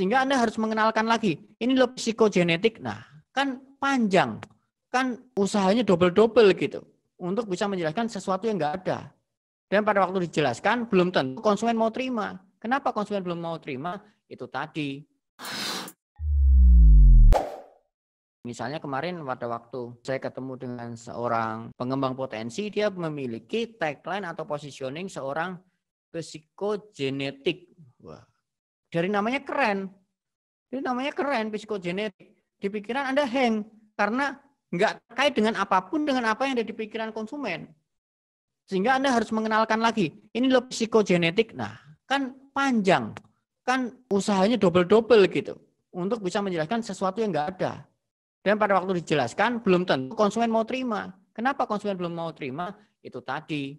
Sehingga Anda harus mengenalkan lagi. Ini lo psikogenetik. Nah, kan panjang. Kan usahanya double-double gitu. Untuk bisa menjelaskan sesuatu yang enggak ada. Dan pada waktu dijelaskan, belum tentu konsumen mau terima. Kenapa konsumen belum mau terima? Itu tadi. Misalnya kemarin pada waktu saya ketemu dengan seorang pengembang potensi, dia memiliki tagline atau positioning seorang psikogenetik. Wah, dari namanya keren. ini namanya keren, psikogenetik. Di pikiran Anda hang karena nggak terkait dengan apapun dengan apa yang ada di pikiran konsumen. Sehingga Anda harus mengenalkan lagi. Ini lo psikogenetik. Nah, kan panjang. Kan usahanya double-double gitu. Untuk bisa menjelaskan sesuatu yang nggak ada. Dan pada waktu dijelaskan, belum tentu konsumen mau terima. Kenapa konsumen belum mau terima? Itu tadi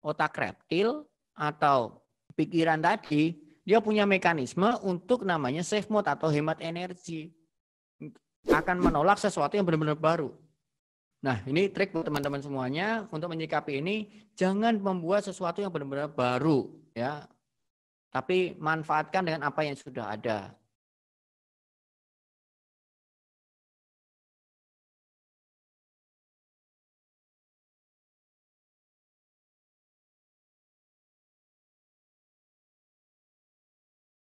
otak reptil atau pikiran tadi dia punya mekanisme untuk namanya save mode atau hemat energi. Akan menolak sesuatu yang benar-benar baru. Nah, ini trik buat teman-teman semuanya untuk menyikapi ini, jangan membuat sesuatu yang benar-benar baru ya. Tapi manfaatkan dengan apa yang sudah ada.